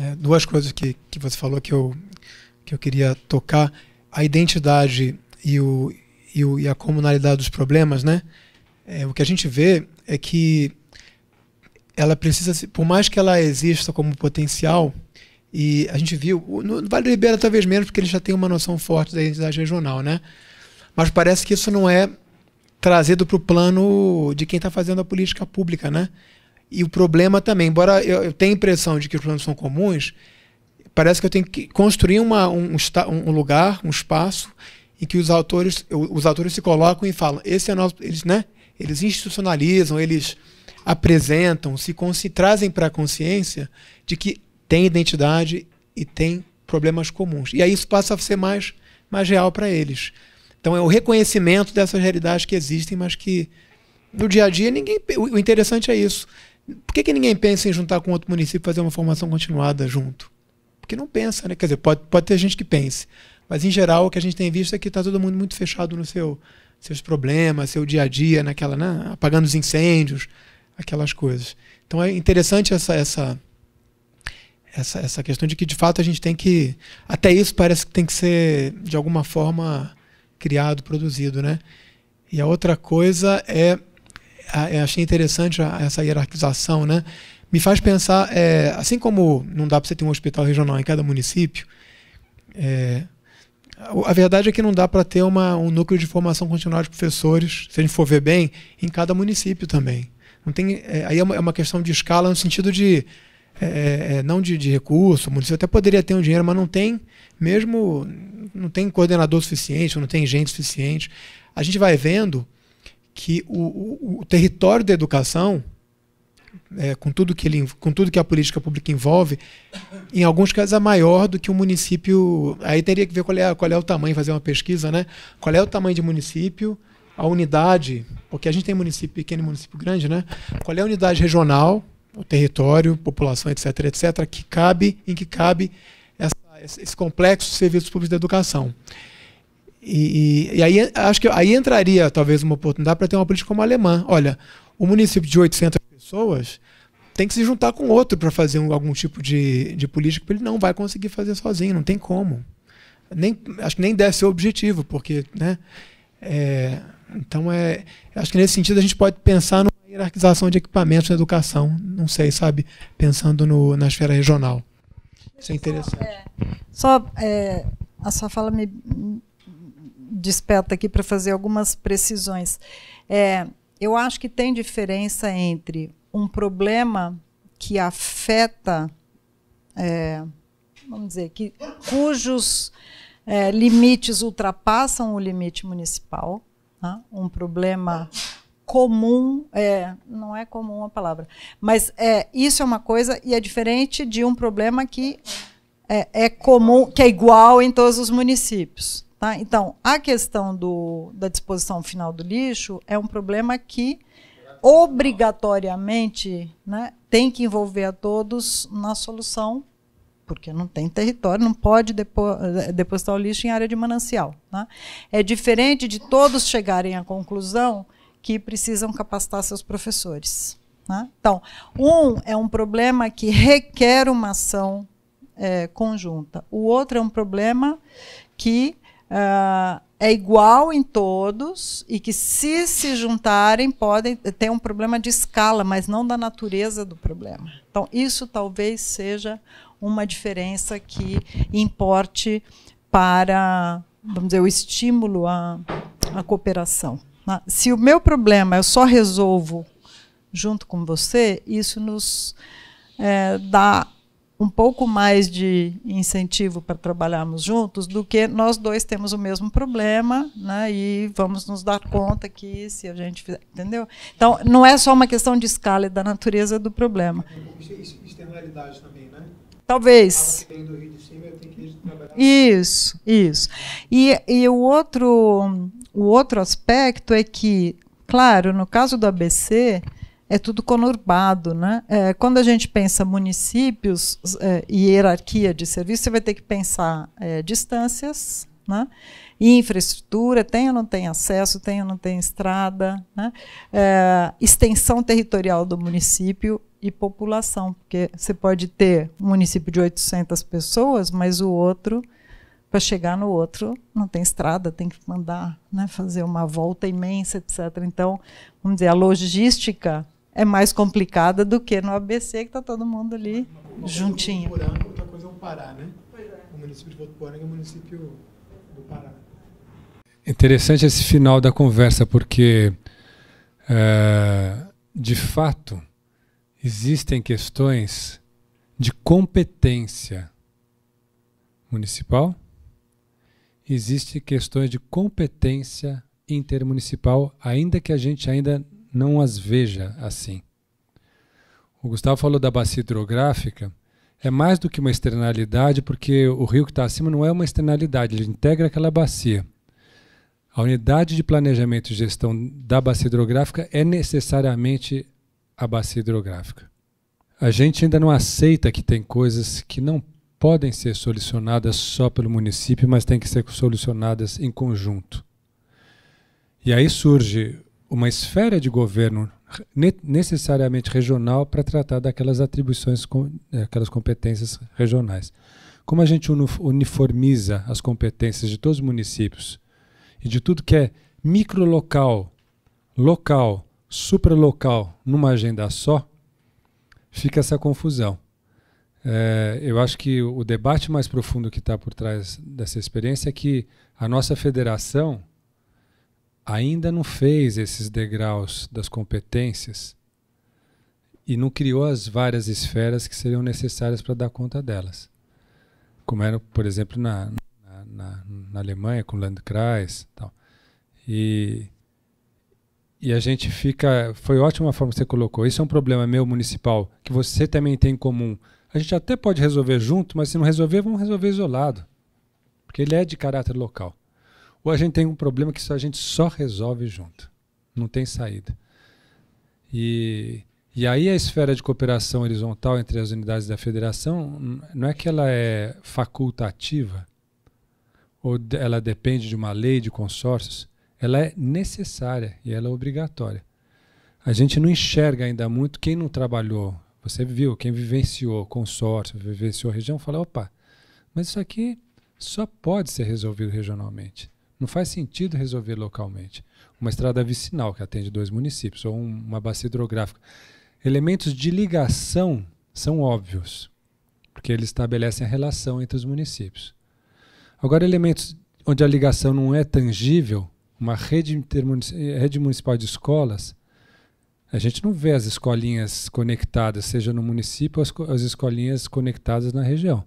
é, duas coisas que, que você falou que eu, que eu queria tocar. A identidade e, o, e, o, e a comunalidade dos problemas, né? É, o que a gente vê é que ela precisa, por mais que ela exista como potencial, e a gente viu, no Vale do Ribeira talvez menos, porque ele já tem uma noção forte da identidade regional, né? Mas parece que isso não é trazido para o plano de quem está fazendo a política pública, né? E o problema também, embora eu, eu tenha a impressão de que os problemas são comuns, parece que eu tenho que construir uma, um, um lugar, um espaço, em que os autores, os autores se colocam e falam, esse é nosso. Eles, né? Eles institucionalizam, eles apresentam, se, se trazem para a consciência de que tem identidade e tem problemas comuns. E aí isso passa a ser mais, mais real para eles. Então é o reconhecimento dessas realidades que existem, mas que no dia a dia ninguém. O interessante é isso. Por que, que ninguém pensa em juntar com outro município e fazer uma formação continuada junto? Porque não pensa, né? Quer dizer, pode, pode ter gente que pense. Mas em geral o que a gente tem visto é que está todo mundo muito fechado no seu seus problemas, seu dia a dia, naquela, né? apagando os incêndios, aquelas coisas. Então é interessante essa, essa essa essa questão de que de fato a gente tem que até isso parece que tem que ser de alguma forma criado, produzido, né? E a outra coisa é ah, achei interessante essa hierarquização, né? Me faz pensar, é, assim como não dá para você ter um hospital regional em cada município, é, a verdade é que não dá para ter uma, um núcleo de formação continuada de professores, se a gente for ver bem, em cada município também. Não tem, é, aí é uma, é uma, questão de escala no sentido de é, é, é, não de, de, recurso, o município até poderia ter um dinheiro, mas não tem, mesmo não tem coordenador suficiente, não tem gente suficiente. A gente vai vendo que o, o, o território da educação, é, com, tudo que ele, com tudo que a política pública envolve, em alguns casos é maior do que o um município. Aí teria que ver qual é, qual é o tamanho, fazer uma pesquisa, né? Qual é o tamanho de município, a unidade, porque a gente tem município pequeno e município grande, né? Qual é a unidade regional, o território, população, etc., etc., que cabe, em que cabe essa, esse complexo de serviços públicos da educação. E, e, e, aí acho que aí entraria talvez uma oportunidade para ter uma política como a alemã. Olha, o município de 800 pessoas tem que se juntar com outro para fazer um, algum tipo de, de política, porque ele não vai conseguir fazer sozinho, não tem como. Nem, acho que nem deve ser o objetivo, porque. Né, é, então, é, acho que nesse sentido a gente pode pensar numa hierarquização de equipamentos na educação, não sei, sabe? Pensando no, na esfera regional. Isso é interessante. Só, é, só é, a sua fala me desperta aqui para fazer algumas precisões. É, eu acho que tem diferença entre um problema que afeta, é, vamos dizer, que, cujos é, limites ultrapassam o limite municipal, né? um problema comum, é, não é comum a palavra, mas é, isso é uma coisa e é diferente de um problema que é, é comum, que é igual em todos os municípios. Tá? Então, a questão do, da disposição final do lixo é um problema que obrigatoriamente né, tem que envolver a todos na solução, porque não tem território, não pode depo eh, depositar o lixo em área de manancial. Né? É diferente de todos chegarem à conclusão que precisam capacitar seus professores. Né? Então, um é um problema que requer uma ação é, conjunta, o outro é um problema que uh, é igual em todos e que, se se juntarem, podem ter um problema de escala, mas não da natureza do problema. Então, isso talvez seja uma diferença que importe para, vamos dizer, o estímulo à, à cooperação. Ah, se o meu problema eu só resolvo junto com você, isso nos é, dá um pouco mais de incentivo para trabalharmos juntos do que nós dois temos o mesmo problema, né? E vamos nos dar conta que se a gente fizer, entendeu? Então, não é só uma questão de escala e é da natureza do problema. Externalidade também, né? Talvez. Isso, isso. E, e o, outro, o outro aspecto é que, claro, no caso do ABC, é tudo conurbado. Né? É, quando a gente pensa municípios é, e hierarquia de serviço, você vai ter que pensar é, distâncias, né? infraestrutura, tem ou não tem acesso, tem ou não tem estrada, né? É, extensão territorial do município e população, porque você pode ter um município de 800 pessoas, mas o outro para chegar no outro não tem estrada, tem que mandar né, fazer uma volta imensa, etc. Então, vamos dizer, a logística é mais complicada do que no ABC, que está todo mundo ali uma, é uma juntinho. É outra coisa é o Pará, né? O município de Votuporanga é o município do Pará. Interessante esse final da conversa, porque, é, de fato, existem questões de competência municipal, existem questões de competência intermunicipal, ainda que a gente ainda não as veja assim. O Gustavo falou da bacia hidrográfica. É mais do que uma externalidade, porque o rio que está acima não é uma externalidade, ele integra aquela bacia. A unidade de planejamento e gestão da bacia hidrográfica é necessariamente a bacia hidrográfica. A gente ainda não aceita que tem coisas que não podem ser solucionadas só pelo município, mas têm que ser solucionadas em conjunto. E aí surge uma esfera de governo necessariamente regional para tratar daquelas atribuições, é, aquelas competências regionais. Como a gente uniformiza as competências de todos os municípios e de tudo que é microlocal, local, supralocal numa agenda só, fica essa confusão. É, eu acho que o debate mais profundo que está por trás dessa experiência é que a nossa federação ainda não fez esses degraus das competências e não criou as várias esferas que seriam necessárias para dar conta delas. Como era, por exemplo, na, na, na, na Alemanha, com Landkreis tal. e E a gente fica. Foi ótima a forma que você colocou. Isso é um problema meu municipal, que você também tem em comum. A gente até pode resolver junto, mas se não resolver, vamos resolver isolado. Porque ele é de caráter local ou a gente tem um problema que só a gente só resolve junto. Não tem saída. E, e aí a esfera de cooperação horizontal entre as unidades da federação não é que ela é facultativa ou ela depende de uma lei de consórcios, ela é necessária e ela é obrigatória. A gente não enxerga ainda muito quem não trabalhou. Você viu, quem vivenciou consórcio, vivenciou região, fala, opa, mas isso aqui só pode ser resolvido regionalmente. Não faz sentido resolver localmente. Uma estrada vicinal que atende dois municípios ou uma bacia hidrográfica. Elementos de ligação são óbvios, porque eles estabelecem a relação entre os municípios. Agora, elementos onde a ligação não é tangível, uma rede, eh, rede municipal de escolas, a gente não vê as escolinhas conectadas, seja no município ou as, as escolinhas conectadas na região.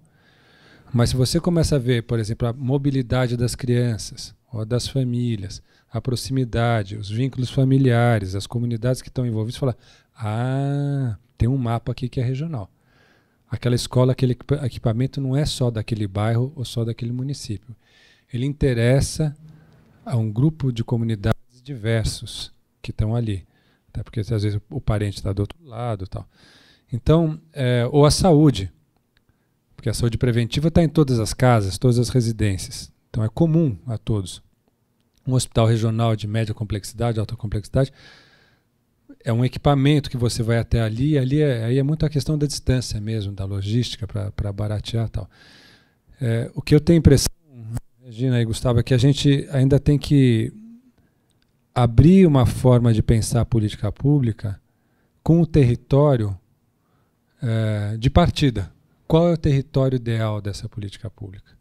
Mas se você começa a ver, por exemplo, a mobilidade das crianças, das famílias, a proximidade, os vínculos familiares, as comunidades que estão envolvidas, falar: ah, tem um mapa aqui que é regional. Aquela escola, aquele equipamento não é só daquele bairro ou só daquele município. Ele interessa a um grupo de comunidades diversos que estão ali. Até tá? porque às vezes o parente está do outro lado. tal. Então, é, ou a saúde. Porque a saúde preventiva está em todas as casas, todas as residências. Então é comum a todos um hospital regional de média complexidade, alta complexidade, é um equipamento que você vai até ali, ali é, aí é muito a questão da distância mesmo, da logística para baratear tal. É, o que eu tenho impressão, Regina e Gustavo, é que a gente ainda tem que abrir uma forma de pensar a política pública com o território é, de partida. Qual é o território ideal dessa política pública?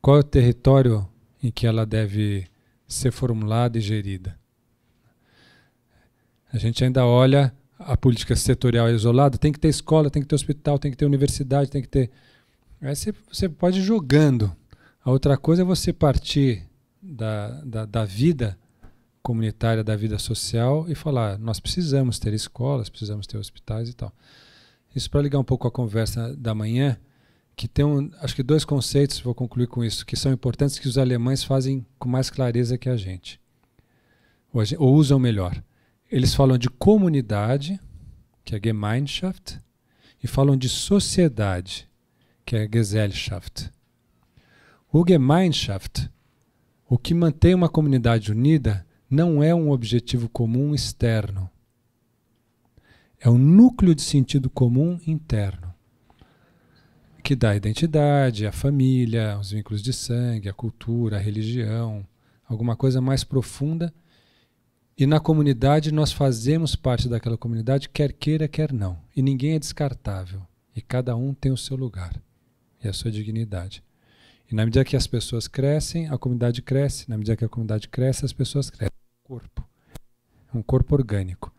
Qual é o território em que ela deve ser formulada e gerida. A gente ainda olha a política setorial isolada, tem que ter escola, tem que ter hospital, tem que ter universidade, tem que ter. Aí você, você pode ir jogando. A outra coisa é você partir da, da, da vida comunitária, da vida social e falar: nós precisamos ter escolas, precisamos ter hospitais e tal. Isso para ligar um pouco a conversa da manhã, que tem um, acho que dois conceitos, vou concluir com isso, que são importantes que os alemães fazem com mais clareza que a gente. Ou, a gente, ou usam melhor. Eles falam de comunidade, que é Gemeinschaft, e falam de sociedade, que é Gesellschaft. O Gemeinschaft, o que mantém uma comunidade unida, não é um objetivo comum externo. É um núcleo de sentido comum interno que dá a identidade, a família, os vínculos de sangue, a cultura, a religião, alguma coisa mais profunda. E na comunidade nós fazemos parte daquela comunidade, quer queira, quer não. E ninguém é descartável. E cada um tem o seu lugar e a sua dignidade. E na medida que as pessoas crescem, a comunidade cresce. Na medida que a comunidade cresce, as pessoas crescem. Corpo. Um corpo orgânico.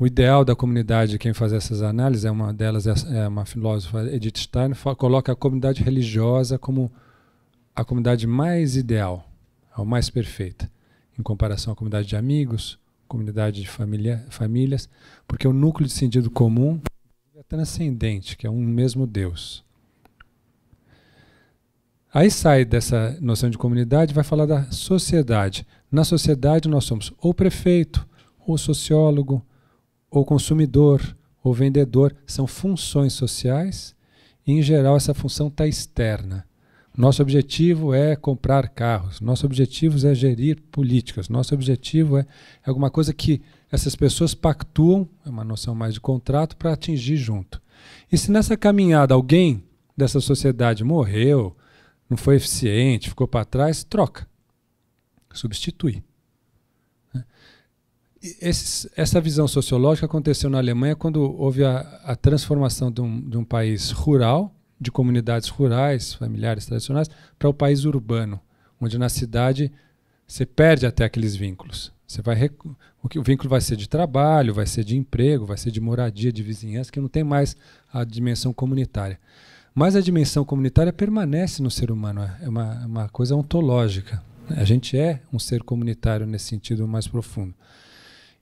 O ideal da comunidade, quem faz essas análises, é uma delas é, é uma filósofa, Edith Stein, coloca a comunidade religiosa como a comunidade mais ideal, a mais perfeita, em comparação à comunidade de amigos, comunidade de família, famílias, porque o núcleo de sentido comum é transcendente, que é um mesmo Deus. Aí sai dessa noção de comunidade, vai falar da sociedade. Na sociedade nós somos ou prefeito, ou sociólogo, ou consumidor, ou vendedor, são funções sociais e, em geral, essa função está externa. Nosso objetivo é comprar carros, nosso objetivo é gerir políticas, nosso objetivo é alguma coisa que essas pessoas pactuam, é uma noção mais de contrato, para atingir junto. E se nessa caminhada alguém dessa sociedade morreu, não foi eficiente, ficou para trás, troca, substitui. Esse, essa visão sociológica aconteceu na Alemanha quando houve a, a transformação de um, de um, país rural, de comunidades rurais, familiares tradicionais, para o país urbano, onde na cidade você perde até aqueles vínculos. Você vai o, que, o vínculo vai ser de trabalho, vai ser de emprego, vai ser de moradia, de vizinhança, que não tem mais a dimensão comunitária. Mas a dimensão comunitária permanece no ser humano, é, é uma, é uma coisa ontológica. A gente é um ser comunitário nesse sentido mais profundo.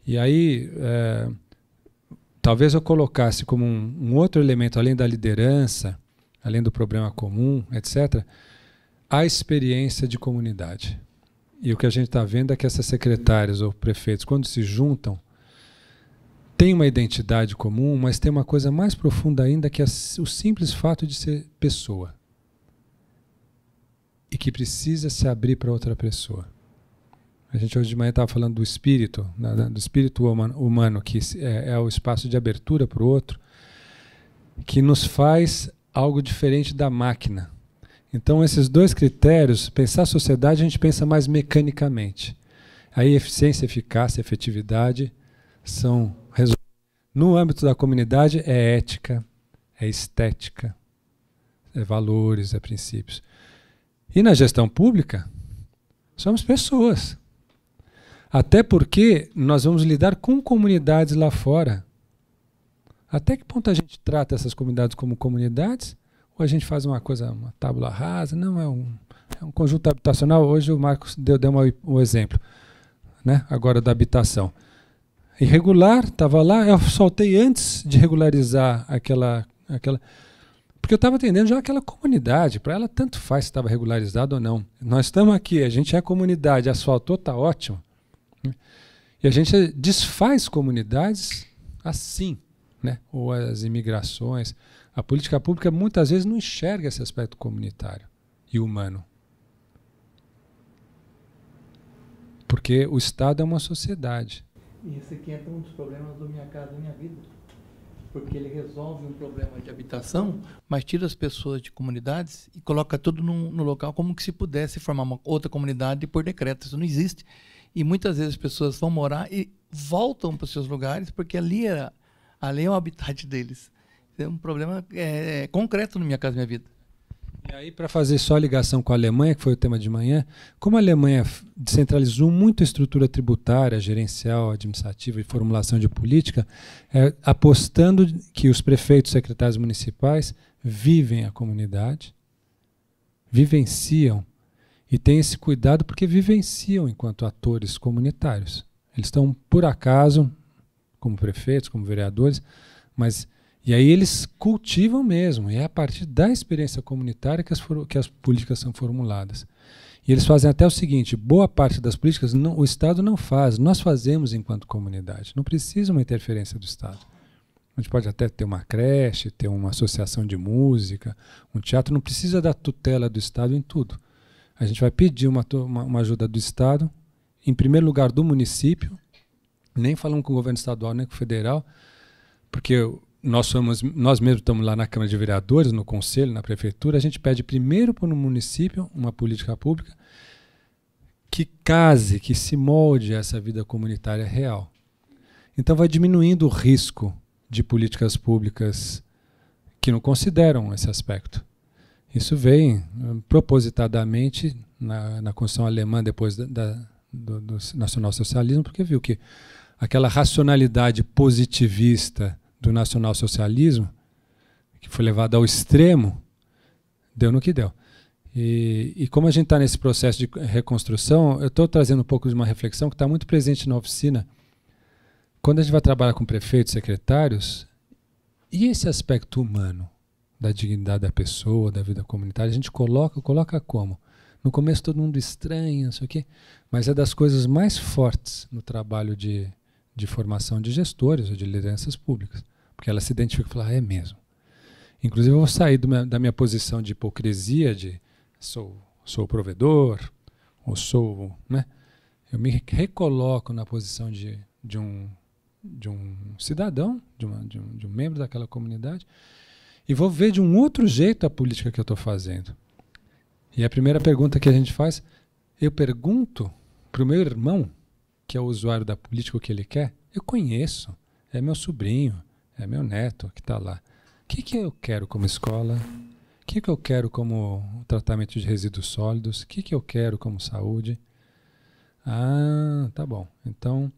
E aí, é, talvez eu colocasse como um, um, outro elemento, além da liderança, além do problema comum, etc., a experiência de comunidade. E o que a gente está vendo é que essas secretárias ou prefeitos, quando se juntam, têm uma identidade comum, mas tem uma coisa mais profunda ainda, que é o simples fato de ser pessoa. E que precisa se abrir para outra pessoa. A gente hoje de manhã estava falando do espírito, né, do espírito humano, que é, é o espaço de abertura para o outro, que nos faz algo diferente da máquina. Então, esses dois critérios, pensar a sociedade, a gente pensa mais mecanicamente. Aí, eficiência, eficácia, efetividade são No âmbito da comunidade, é ética, é estética, é valores, é princípios. E na gestão pública, somos pessoas. Até porque nós vamos lidar com comunidades lá fora. Até que ponto a gente trata essas comunidades como comunidades? Ou a gente faz uma coisa, uma tábula rasa? Não, é um, é um conjunto habitacional. Hoje o Marcos deu, deu uma, um exemplo, né? agora da habitação. Irregular, estava lá, eu soltei antes de regularizar aquela. aquela porque eu estava atendendo já aquela comunidade, para ela tanto faz se estava regularizado ou não. Nós estamos aqui, a gente é comunidade, asfaltou, está ótimo. E a gente desfaz comunidades assim, né? ou as imigrações. A política pública muitas vezes não enxerga esse aspecto comunitário e humano. Porque o Estado é uma sociedade. E esse aqui entra é um dos problemas do Minha Casa Minha Vida. Porque ele resolve um problema de habitação, mas tira as pessoas de comunidades e coloca tudo no, no local como que se pudesse formar uma outra comunidade por decreto. Isso não existe. E muitas vezes as pessoas vão morar e voltam para os seus lugares porque ali, era, ali é o habitat deles. É um problema é, é concreto na minha casa, minha vida. E aí, para fazer só a ligação com a Alemanha, que foi o tema de manhã, como a Alemanha descentralizou muito a estrutura tributária, gerencial, administrativa e formulação de política, é, apostando que os prefeitos e secretários municipais vivem a comunidade, vivenciam e têm esse cuidado porque vivenciam enquanto atores comunitários. Eles estão, por acaso, como prefeitos, como vereadores, mas. E aí eles cultivam mesmo, e é a partir da experiência comunitária que as, que as políticas são formuladas. E eles fazem até o seguinte: boa parte das políticas não, o Estado não faz, nós fazemos enquanto comunidade. Não precisa uma interferência do Estado. A gente pode até ter uma creche, ter uma associação de música, um teatro, não precisa da tutela do Estado em tudo. A gente vai pedir uma, uma, uma ajuda do Estado, em primeiro lugar do município, nem falando com o governo estadual nem com o federal, porque nós somos nós mesmos estamos lá na Câmara de Vereadores, no Conselho, na Prefeitura, a gente pede primeiro para o município uma política pública que case, que se molde a essa vida comunitária real. Então vai diminuindo o risco de políticas públicas que não consideram esse aspecto. Isso vem eh, propositadamente na, na Constituição alemã depois da, da, do, do nacionalsocialismo, porque viu que aquela racionalidade positivista do nacionalsocialismo, que foi levada ao extremo, deu no que deu. E, e como a gente está nesse processo de reconstrução, eu estou trazendo um pouco de uma reflexão que está muito presente na oficina. Quando a gente vai trabalhar com prefeitos, secretários, e esse aspecto humano? da dignidade da pessoa, da vida comunitária. A gente coloca, coloca como? No começo todo mundo estranha, isso aqui, mas é das coisas mais fortes no trabalho de, de formação de gestores ou de lideranças públicas, porque ela se identifica e fala, ah, é mesmo. Inclusive eu vou sair da minha posição de hipocrisia, de sou, sou provedor, ou sou, né? Eu me recoloco na posição de, de, um, de um cidadão, de, uma, de, um, de um membro daquela comunidade, e vou ver de um outro jeito a política que eu estou fazendo. E a primeira pergunta que a gente faz, eu pergunto para o meu irmão, que é o usuário da política, o que ele quer, eu conheço, é meu sobrinho, é meu neto que está lá. O que, que eu quero como escola? O que, que eu quero como tratamento de resíduos sólidos? O que, que eu quero como saúde? Ah, tá bom. Então,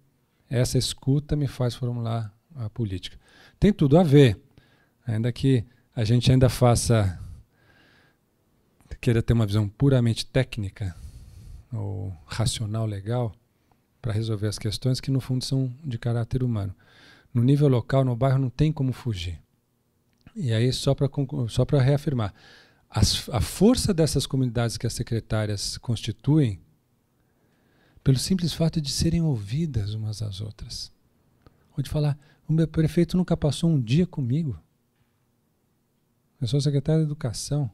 essa escuta me faz formular a política. Tem tudo a ver, ainda que a gente ainda faça queira ter uma visão puramente técnica ou racional legal para resolver as questões que no fundo são de caráter humano. No nível local, no bairro não tem como fugir. E aí só para só para reafirmar, as, a força dessas comunidades que as secretárias constituem pelo simples fato de serem ouvidas umas às outras. Ou de falar, o meu prefeito nunca passou um dia comigo. Eu sou secretário de Educação.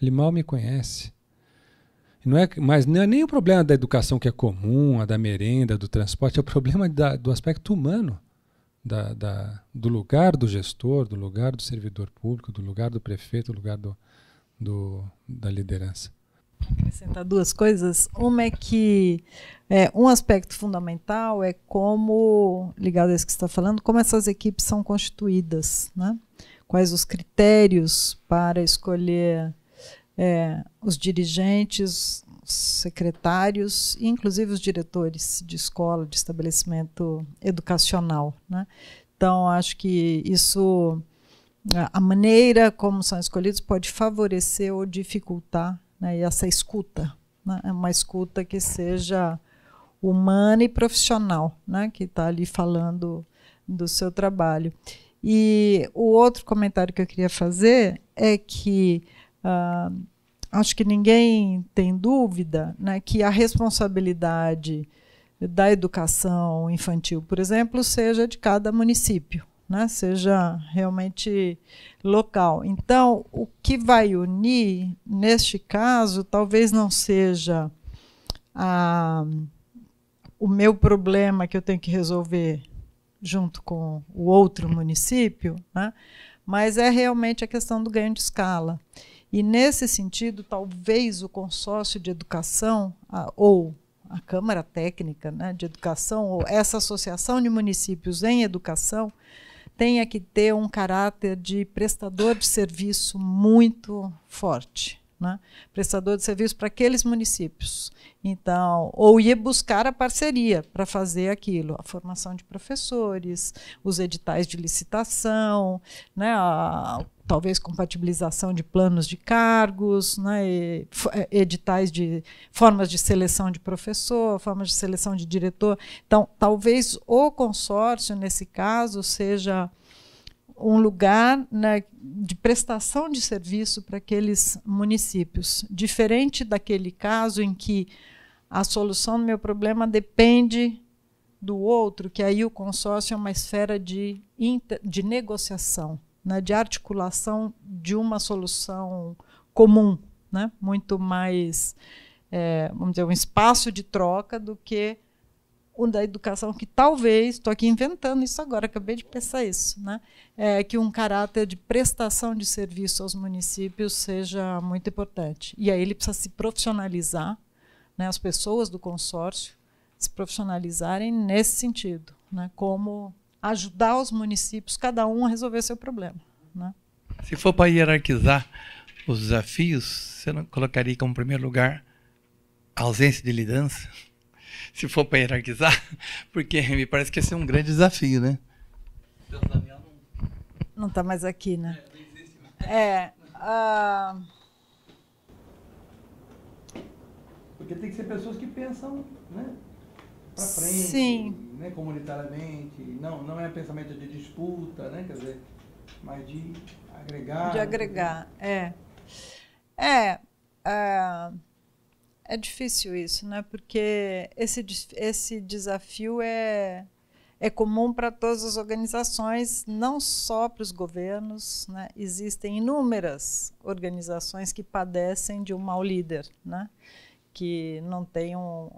Ele mal me conhece. Não é, mas não é nem o problema da educação que é comum, a da merenda, do transporte, é o problema da, do aspecto humano, da, da, do lugar do gestor, do lugar do servidor público, do lugar do prefeito, do lugar do, do da liderança. Acrescentar duas coisas. Uma é que é, um aspecto fundamental é como, ligado a isso que você está falando, como essas equipes são constituídas. Né? quais os critérios para escolher é, os dirigentes, secretários e inclusive os diretores de escola, de estabelecimento educacional. Né? Então, acho que isso, a maneira como são escolhidos pode favorecer ou dificultar né, essa escuta, né? É uma escuta que seja humana e profissional, né, que está ali falando do seu trabalho. E o outro comentário que eu queria fazer é que ah, acho que ninguém tem dúvida né, que a responsabilidade da educação infantil, por exemplo, seja de cada município, né, seja realmente local. Então, o que vai unir, neste caso, talvez não seja a, ah, o meu problema que eu tenho que resolver junto com o outro município, né? mas é realmente a questão do ganho de escala. E nesse sentido, talvez o consórcio de educação ou a Câmara Técnica né, de Educação ou essa associação de municípios em educação tenha que ter um caráter de prestador de serviço muito forte né? prestador de serviço para aqueles municípios. Então, ou ia buscar a parceria para fazer aquilo, a formação de professores, os editais de licitação, né? a, talvez compatibilização de planos de cargos, né? É, editais de formas de seleção de professor, formas de seleção de diretor. Então, talvez o consórcio, nesse caso, seja um lugar né, de prestação de serviço para aqueles municípios, diferente daquele caso em que a solução do meu problema depende do outro, que aí o consórcio é uma esfera de, de negociação, né, de articulação de uma solução comum, né, muito mais, é, vamos dizer, um espaço de troca do que o da educação, que talvez, estou aqui inventando isso agora, acabei de pensar isso, né? É, que um caráter de prestação de serviço aos municípios seja muito importante. E aí ele precisa se profissionalizar, né? as pessoas do consórcio se profissionalizarem nesse sentido, né? como ajudar os municípios, cada um a resolver seu problema. Né? Se for para hierarquizar os desafios, você não colocaria como primeiro lugar a ausência de liderança? se for para hierarquizar, porque me parece que ia ser é um grande desafio, né? Não está mais aqui, né? É. Uh... Porque tem que ser pessoas que pensam, né? Para frente, Sim. né? Comunitariamente. Não, não é pensamento de disputa, né? Quer dizer, mas de agregar. De agregar, né? é. É. Uh é difícil isso, né? Porque esse, esse desafio é, é comum para todas as organizações, não só para os governos. Né? Existem inúmeras organizações que padecem de um mau líder, né? que não tem um,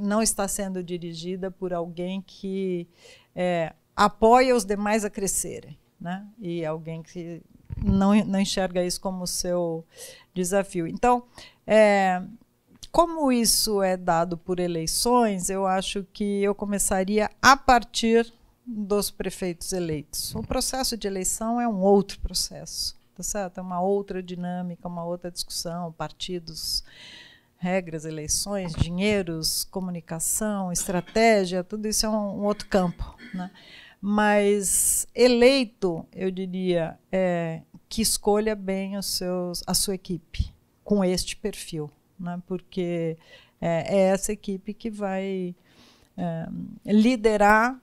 não está sendo dirigida por alguém que é, apoia os demais a crescerem, né? e alguém que não, não enxerga isso como seu desafio. Então, é, como isso é dado por eleições, eu acho que eu começaria a partir dos prefeitos eleitos. O processo de eleição é um outro processo, tá certo? É uma outra dinâmica, uma outra discussão, partidos, regras, eleições, dinheiros, comunicação, estratégia, tudo isso é um, um outro campo, né? Mas eleito, eu diria, é, que escolha bem os seus, a sua equipe com este perfil né? porque é, é, essa equipe que vai é, liderar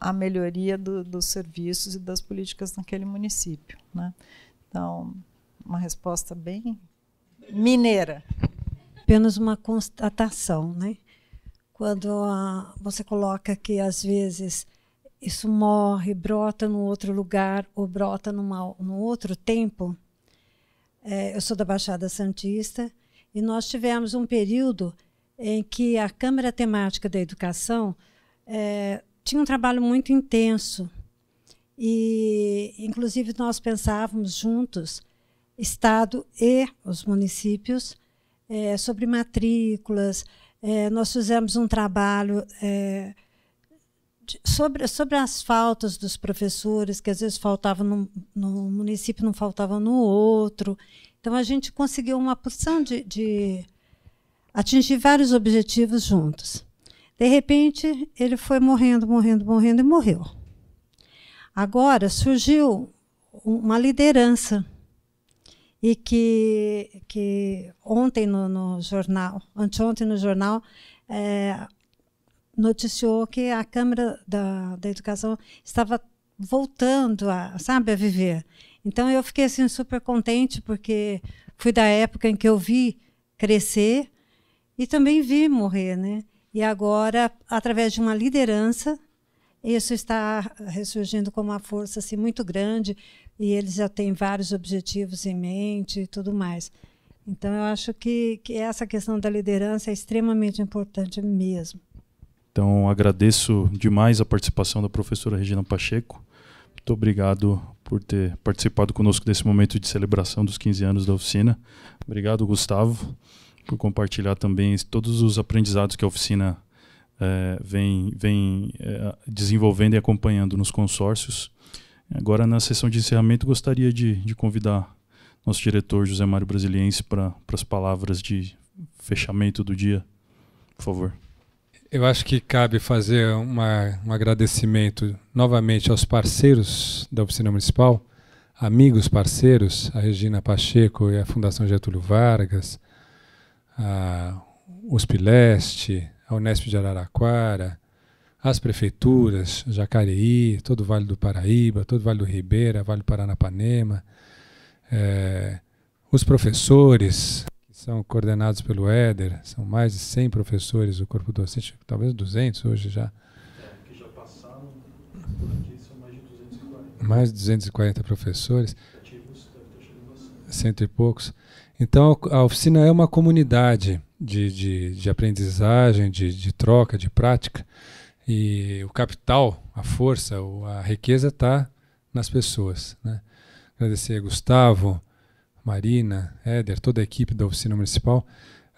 a melhoria do, dos serviços e das políticas naquele município. Né? Então, uma resposta bem mineira. Apenas uma constatação, né? Quando a, você coloca que às vezes isso morre, brota num outro lugar ou brota numa, num outro tempo. É, eu sou da Baixada Santista e nós tivemos um período em que a Câmara Temática da Educação é, tinha um trabalho muito intenso. E, inclusive, nós pensávamos juntos, Estado e os municípios, é, sobre matrículas. É, nós fizemos um trabalho sobre, sobre as faltas dos professores, que às vezes faltavam num, num município, não faltavam no outro. Então, a gente conseguiu uma porção de, de atingir vários objetivos juntos. De repente, ele foi morrendo, morrendo, morrendo e morreu. Agora surgiu uma liderança e que, que ontem no, no jornal, anteontem no jornal, é, noticiou que a Câmara da, da Educação estava voltando a, sabe, a viver. Então eu fiquei assim super contente porque fui da época em que eu vi crescer e também vi morrer, né? E agora através de uma liderança isso está ressurgindo com uma força assim muito grande e eles já têm vários objetivos em mente e tudo mais. Então eu acho que, que essa questão da liderança é extremamente importante mesmo. Então agradeço demais a participação da professora Regina Pacheco. Muito obrigado por ter participado conosco desse momento de celebração dos 15 anos da oficina. Obrigado, Gustavo, por compartilhar também todos os aprendizados que a oficina é, vem, vem é, desenvolvendo e acompanhando nos consórcios. Agora, na sessão de encerramento, gostaria de, de convidar nosso diretor José Mário Brasiliense para as palavras de fechamento do dia. Por favor. Eu acho que cabe fazer uma, um agradecimento novamente aos parceiros da Oficina Municipal, amigos parceiros, a Regina Pacheco e a Fundação Getúlio Vargas, a USP-Leste, a Unesp de Araraquara, as prefeituras, Jacareí, todo o Vale do Paraíba, todo o Vale do Ribeira, Vale do Paranapanema, é, os professores, são coordenados pelo Éder, são mais de 100 professores, do corpo docente, talvez 200 hoje já. É, que já passaram por aqui, são mais de 240. Mais de 240 professores. Ativos, cento e poucos. Então, a oficina é uma comunidade de, de, de aprendizagem, de, de troca, de prática. E o capital, a força, a riqueza está nas pessoas. Né? Agradecer a Gustavo, Marina, Éder, toda a equipe da Oficina Municipal.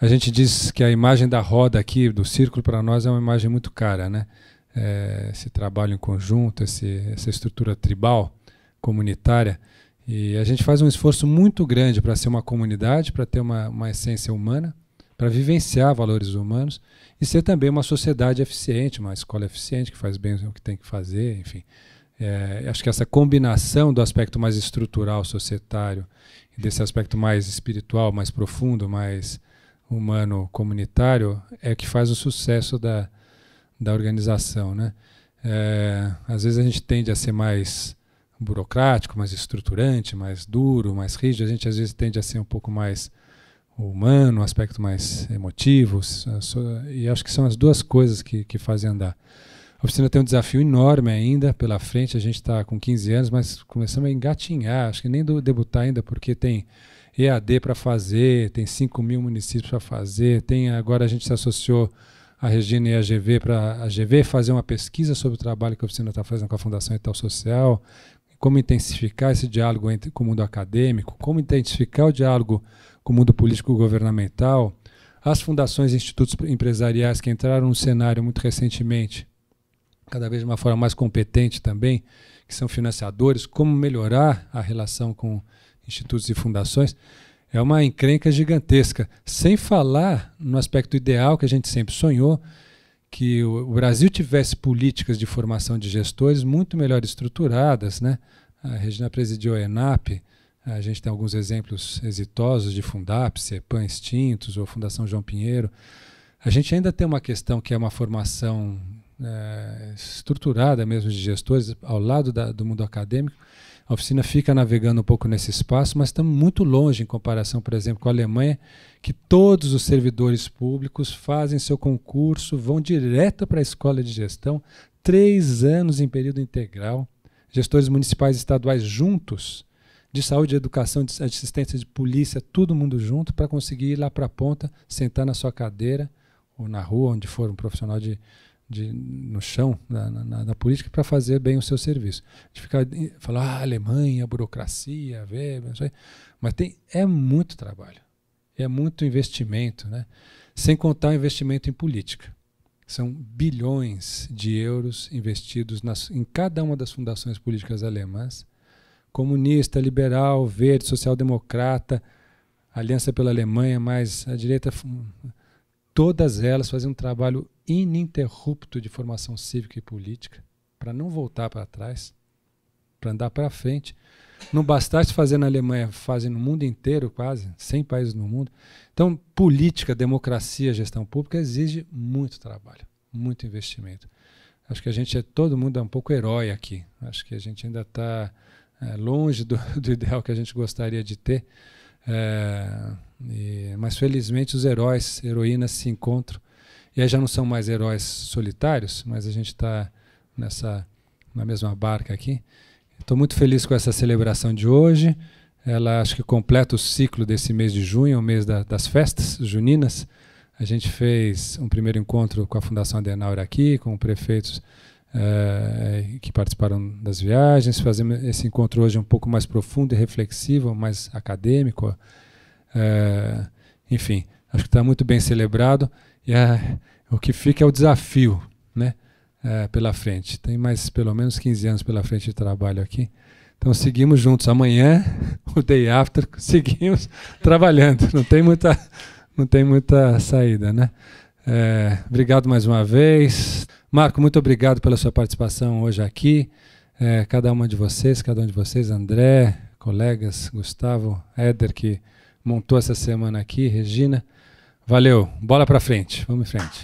A gente diz que a imagem da roda aqui, do círculo, para nós é uma imagem muito cara, né? É, esse trabalho em conjunto, esse, essa estrutura tribal, comunitária. E a gente faz um esforço muito grande para ser uma comunidade, para ter uma, uma essência humana, para vivenciar valores humanos e ser também uma sociedade eficiente, uma escola eficiente que faz bem o que tem que fazer, enfim. É, acho que essa combinação do aspecto mais estrutural, societário, e desse aspecto mais espiritual, mais profundo, mais humano, comunitário, é que faz o sucesso da, da organização. Né? É, às vezes a gente tende a ser mais burocrático, mais estruturante, mais duro, mais rígido, a gente às vezes tende a ser um pouco mais humano, aspecto mais emotivo, e acho que são as duas coisas que, que fazem andar. A oficina tem um desafio enorme ainda pela frente. A gente está com 15 anos, mas começamos a engatinhar. Acho que nem do debutar ainda, porque tem EAD para fazer, tem 5 mil municípios para fazer. Tem agora a gente se associou à Regina e à GV para a GV fazer uma pesquisa sobre o trabalho que a oficina está fazendo com a Fundação Itaú Social, como intensificar esse diálogo entre, com o mundo acadêmico, como intensificar o diálogo com o mundo político-governamental. As fundações e institutos empresariais que entraram no cenário muito recentemente cada vez de uma forma mais competente também, que são financiadores, como melhorar a relação com institutos e fundações, é uma encrenca gigantesca. Sem falar no aspecto ideal que a gente sempre sonhou, que o Brasil tivesse políticas de formação de gestores muito melhor estruturadas. Né? A Regina presidiu a ENAP, a gente tem alguns exemplos exitosos de Fundap, CEPAM extintos ou Fundação João Pinheiro. A gente ainda tem uma questão que é uma formação é, estruturada mesmo de gestores ao lado da, do mundo acadêmico. A oficina fica navegando um pouco nesse espaço, mas estamos muito longe em comparação, por exemplo, com a Alemanha, que todos os servidores públicos fazem seu concurso, vão direto para a escola de gestão, três anos em período integral. Gestores municipais e estaduais juntos, de saúde, educação, de assistência de polícia, todo mundo junto, para conseguir ir lá para a ponta, sentar na sua cadeira ou na rua, onde for um profissional de, de, no chão da, na, da política para fazer bem o seu serviço. De ficar falar ah, Alemanha, burocracia, Weber, mas tem é muito trabalho, é muito investimento, né? Sem contar o investimento em política. São bilhões de euros investidos nas, em cada uma das fundações políticas alemãs, comunista, liberal, verde, social-democrata, Aliança pela Alemanha, mais a direita todas elas fazem um trabalho ininterrupto de formação cívica e política para não voltar para trás, para andar para frente. Não bastasse fazer na Alemanha, fazem no mundo inteiro quase, 100 países no mundo. Então, política, democracia, gestão pública exige muito trabalho, muito investimento. Acho que a gente é todo mundo é um pouco herói aqui. Acho que a gente ainda está é, eh, longe do, do, ideal que a gente gostaria de ter. É, e, mas felizmente os heróis, heroínas se encontram. E aí já não são mais heróis solitários, mas a gente está nessa na mesma barca aqui. Estou muito feliz com essa celebração de hoje. Ela acho que completa o ciclo desse mês de junho, o mês da, das festas juninas. A gente fez um primeiro encontro com a Fundação Adenauer aqui, com prefeitos eh, que participaram das viagens. Fazemos esse encontro hoje um pouco mais profundo e reflexivo, mais acadêmico. É, enfim, acho que está muito bem celebrado e é, o que fica é o desafio né, é, pela frente. Tem mais pelo menos 15 anos pela frente de trabalho aqui. Então seguimos juntos. Amanhã, o day after, seguimos trabalhando. Não tem muita, não tem muita saída, né? É, obrigado mais uma vez. Marco, muito obrigado pela sua participação hoje aqui. É, cada uma de vocês, cada um de vocês, André, colegas, Gustavo, Éder, que montou essa semana aqui, Regina. Valeu, bola para frente, vamos em frente.